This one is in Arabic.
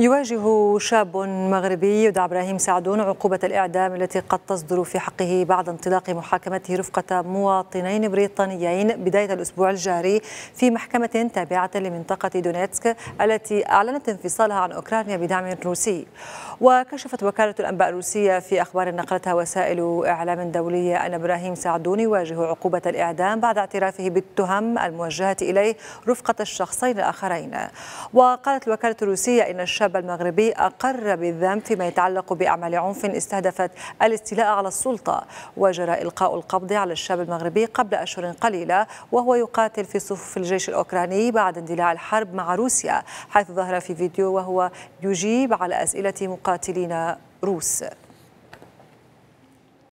يواجه شاب مغربي يدعى ابراهيم سعدون عقوبة الإعدام التي قد تصدر في حقه بعد انطلاق محاكمته رفقة مواطنين بريطانيين بداية الأسبوع الجاري في محكمة تابعة لمنطقة دونيتسك التي أعلنت انفصالها عن أوكرانيا بدعم روسي وكشفت وكالة الأنباء الروسية في أخبار نقلتها وسائل إعلام دولية أن إبراهيم سعدون يواجه عقوبة الإعدام بعد اعترافه بالتهم الموجهة إليه رفقة الشخصين الآخرين وقالت الوكالة الروسية إن الشاب الشاب المغربي أقر بالذنب فيما يتعلق بأعمال عنف استهدفت الاستيلاء على السلطة وجرى إلقاء القبض على الشاب المغربي قبل أشهر قليلة وهو يقاتل في صفوف الجيش الأوكراني بعد اندلاع الحرب مع روسيا حيث ظهر في فيديو وهو يجيب على أسئلة مقاتلين روس